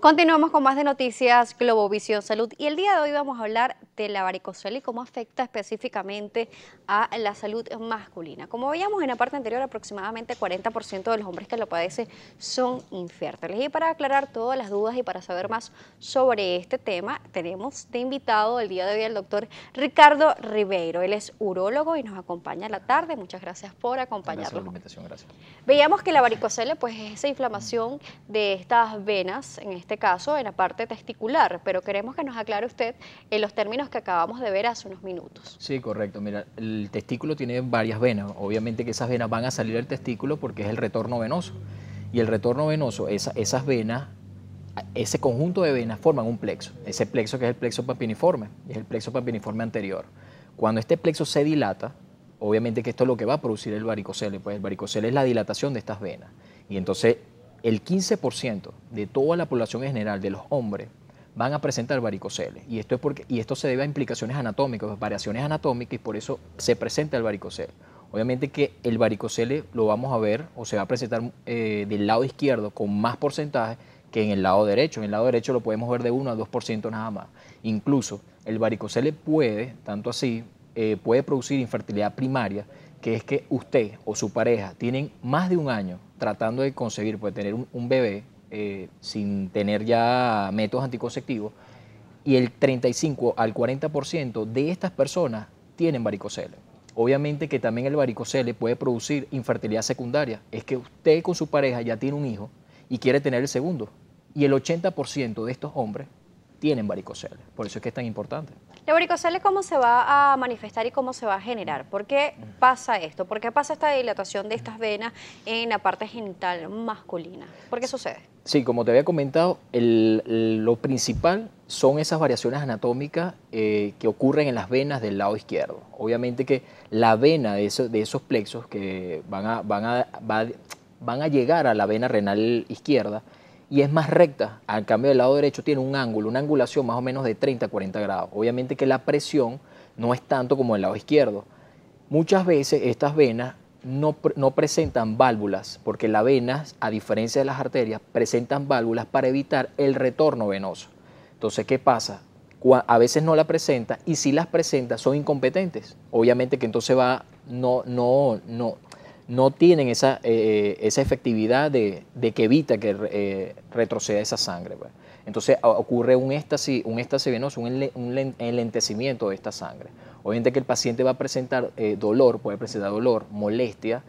Continuamos con más de noticias Globovisión Salud y el día de hoy vamos a hablar de la varicocele y cómo afecta específicamente a la salud masculina. Como veíamos en la parte anterior, aproximadamente 40% de los hombres que lo padecen son infértiles. Y para aclarar todas las dudas y para saber más sobre este tema, tenemos de invitado el día de hoy al doctor Ricardo Ribeiro. Él es urólogo y nos acompaña la tarde. Muchas gracias por acompañarnos. Gracias por la invitación, gracias. Veíamos que la varicocele pues, es esa inflamación de estas venas en este este caso en la parte testicular, pero queremos que nos aclare usted en eh, los términos que acabamos de ver hace unos minutos. Sí, correcto. Mira, el testículo tiene varias venas. Obviamente que esas venas van a salir del testículo porque es el retorno venoso. Y el retorno venoso, esas venas, ese conjunto de venas forman un plexo. Ese plexo que es el plexo papiniforme, es el plexo papiniforme anterior. Cuando este plexo se dilata, obviamente que esto es lo que va a producir el varicocele, pues el varicocele es la dilatación de estas venas. Y entonces el 15% de toda la población en general, de los hombres, van a presentar varicoceles. Y esto, es porque, y esto se debe a implicaciones anatómicas, variaciones anatómicas, y por eso se presenta el varicocele. Obviamente que el varicocele lo vamos a ver o se va a presentar eh, del lado izquierdo con más porcentaje que en el lado derecho. En el lado derecho lo podemos ver de 1 a 2% nada más. Incluso el varicocele puede, tanto así, eh, puede producir infertilidad primaria, que es que usted o su pareja tienen más de un año tratando de concebir, puede tener un, bebé eh, sin tener ya métodos anticonceptivos, y el 35 al 40% de estas personas tienen varicocele. Obviamente que también el varicocele puede producir infertilidad secundaria. Es que usted con su pareja ya tiene un hijo y quiere tener el segundo. Y el 80% de estos hombres tienen varicocele. Por eso es que es tan importante. Leórico, ¿sale cómo se va a manifestar y cómo se va a generar? ¿Por qué pasa esto? ¿Por qué pasa esta dilatación de estas venas en la parte genital masculina? ¿Por qué sucede? Sí, como te había comentado, lo principal son esas variaciones anatómicas eh, que ocurren en las venas del lado izquierdo. Obviamente que la vena de, esos plexos que van a llegar a la vena renal izquierda, y es más recta. Al cambio, del lado derecho tiene un ángulo, una angulación más o menos de 30 a 40 grados. Obviamente que la presión no es tanto como el lado izquierdo. Muchas veces estas venas no, presentan válvulas, porque las venas, a diferencia de las arterias, presentan válvulas para evitar el retorno venoso. Entonces, ¿qué pasa? A veces no la presenta y si las presenta son incompetentes. Obviamente que entonces va, no, no, no, no tienen esa, eh, eh, efectividad de, que evita que eh, retroceda esa sangre. Pues. Entonces ocurre un éxtasis, venoso, un, un enlentecimiento de esta sangre. Obviamente que el paciente va a presentar dolor, puede presentar dolor, molestia,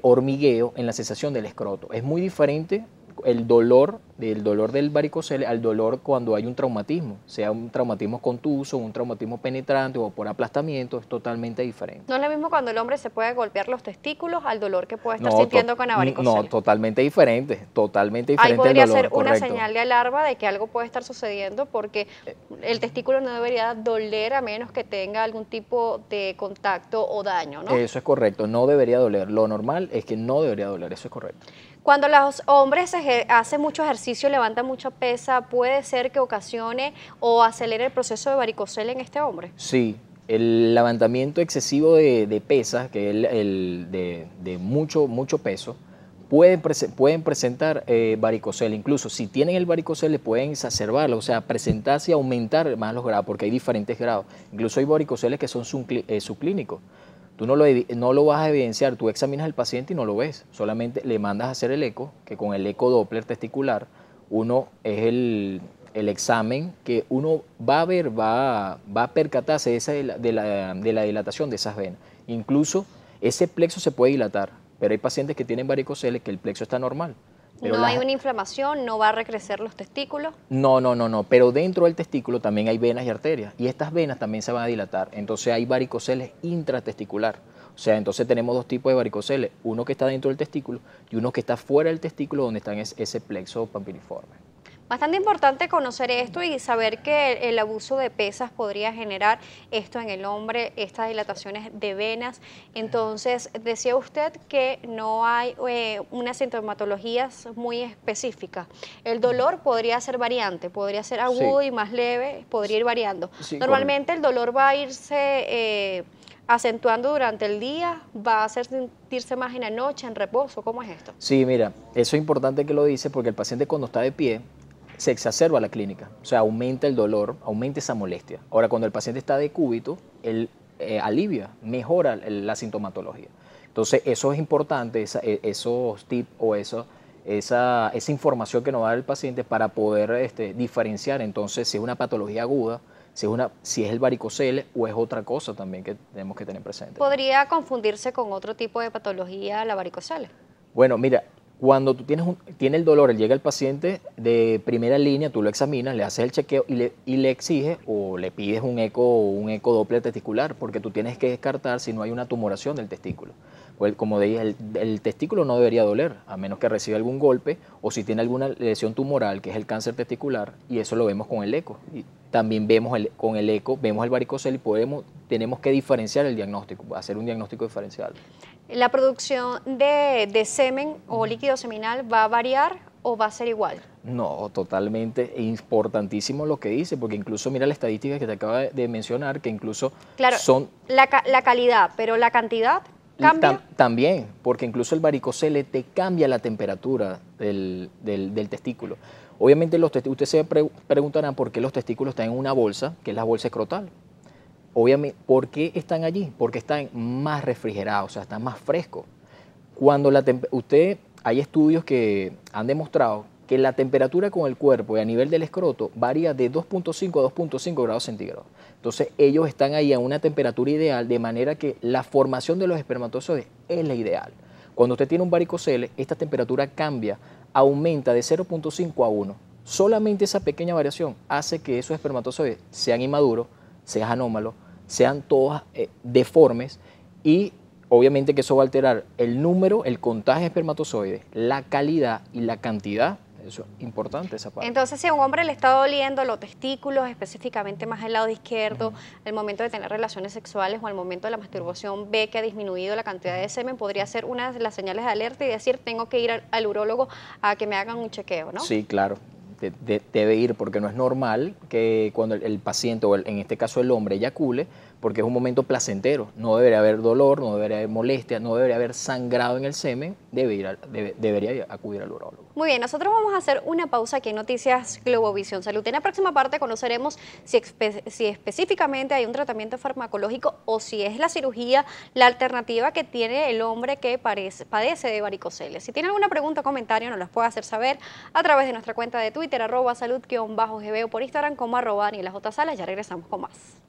hormigueo en la sensación del escroto. Es muy diferente el dolor, del dolor del varicocele al dolor cuando hay un traumatismo, sea un traumatismo contuso, un traumatismo penetrante o por aplastamiento, es totalmente diferente. No es lo mismo cuando el hombre se puede golpear los testículos al dolor que puede estar sintiendo con la varicocele. No, totalmente diferente, totalmente diferente. Ahí podría ser una señal de alarma de que algo puede estar sucediendo porque eh. el testículo no debería doler a menos que tenga algún tipo de contacto o daño, ¿no? Eso es correcto, no debería doler. Lo normal es que no debería doler, eso es correcto. Cuando los hombres se hace mucho ejercicio, levanta mucha pesa, ¿puede ser que ocasione o acelere el proceso de varicocele en este hombre? Sí, el levantamiento excesivo de, pesa, pesas, que es el, de, mucho, mucho peso, pueden, presentar eh, varicocel. Incluso si tienen el varicocele, pueden exacerbarlo, o sea, presentarse y aumentar más los grados, porque hay diferentes grados. Incluso hay varicoceles que son subclínicos. Eh, Tú no lo, vas a evidenciar, tú examinas al paciente y no lo ves, solamente le mandas a hacer el eco, que con el eco Doppler testicular, uno es el, el examen que uno va a ver, va a, percatarse de, la, de, la, de la dilatación de esas venas. Incluso ese plexo se puede dilatar, pero hay pacientes que tienen varicoceles que el plexo está normal no hay una inflamación, no va a recrecer los testículos. No, no, no, no. Pero dentro del testículo también hay venas y arterias. Y estas venas también se van a dilatar. Entonces hay varicoceles intratesticular. O sea, entonces tenemos dos tipos de varicoceles. Uno que está dentro del testículo y uno que está fuera del testículo donde está ese plexo pampiriforme. Bastante importante conocer esto y saber que el, abuso de pesas podría generar esto en el hombre, estas dilataciones de venas. Entonces, decía usted que no hay una eh, unas sintomatologías muy específicas. El dolor podría ser variante, podría ser agudo y más leve, podría ir variando. Normalmente el dolor va a irse... Eh, acentuando durante el día, va a hacer sentirse más en la noche, en reposo, ¿cómo es esto? Sí, mira, eso es importante que lo dice porque el paciente cuando está de pie, se exacerba la clínica, o sea, aumenta el dolor, aumenta esa molestia. Ahora, cuando el paciente está cúbito, él eh, alivia, mejora la sintomatología. Entonces, eso es importante, e, esos tips o eso, esa, información que nos da el paciente para poder este, diferenciar entonces si es una patología aguda, si es, una, si es el varicocele o es otra cosa también que tenemos que tener presente. ¿Podría confundirse con otro tipo de patología la varicocele? Bueno, mira, cuando tú tienes tiene el dolor, llega el paciente de primera línea, tú lo examinas, le haces el chequeo y le, exiges o le pides un eco o un eco doble testicular, porque tú tienes que descartar si no hay una tumoración del testículo. Pues, como dije, el, testículo no debería doler, a menos que reciba algún golpe o si tiene alguna lesión tumoral, que es el cáncer testicular, y eso lo vemos con el eco. Y también vemos con el eco, vemos el varicocel y podemos, tenemos que diferenciar el diagnóstico, hacer un diagnóstico diferencial. ¿La producción de, semen o líquido seminal va a variar o va a ser igual? No, totalmente importantísimo lo que dice, porque incluso mira la estadística que te acaba de mencionar, que incluso son... La, la calidad, pero la cantidad ¿Cambia? también, porque incluso el varicocele te cambia la temperatura del, testículo. Obviamente los ustedes se preguntarán por qué los testículos están en una bolsa, que es la bolsa escrotal. Obviamente, ¿por qué están allí? Porque están más refrigerados, o sea, están más frescos. Cuando la usted, hay estudios que han demostrado que la temperatura con el cuerpo y a nivel del escroto varía de 2.5 a 2.5 grados centígrados. Entonces ellos están ahí a una temperatura ideal, de manera que la formación de los espermatozoides es la ideal. Cuando usted tiene un varicocele, esta temperatura cambia, aumenta de 0.5 a 1. Solamente esa pequeña variación hace que esos espermatozoides sean inmaduros, sean anómalos, sean todas eh, deformes y obviamente que eso va a alterar el número, el contagio de espermatozoides, la calidad y la cantidad. Eso es importante esa parte. Entonces, si a un hombre le está doliendo los testículos, específicamente más al lado izquierdo, al momento de tener relaciones sexuales o al momento de la masturbación, ve que ha disminuido la cantidad de semen, podría ser una de las señales de alerta y decir, tengo que ir al, al urólogo a que me hagan un chequeo, ¿no? Sí, claro debe ir porque no es normal que cuando el, paciente, o en este caso el hombre, eyacule, porque es un momento placentero. No debería haber dolor, no debería haber molestia, no debería haber sangrado en el semen, debería, acudir al urólogo. Muy bien, nosotros vamos a hacer una pausa aquí en Noticias Globovisión Salud. En la próxima parte conoceremos si, específicamente hay un tratamiento farmacológico o si es la cirugía la alternativa que tiene el hombre que padece de varicoceles. Si tiene alguna pregunta o comentario, nos las puede hacer saber a través de nuestra cuenta de Twitter, arroba salud-gb o por Instagram como arroba las otras Salas. Ya regresamos con más.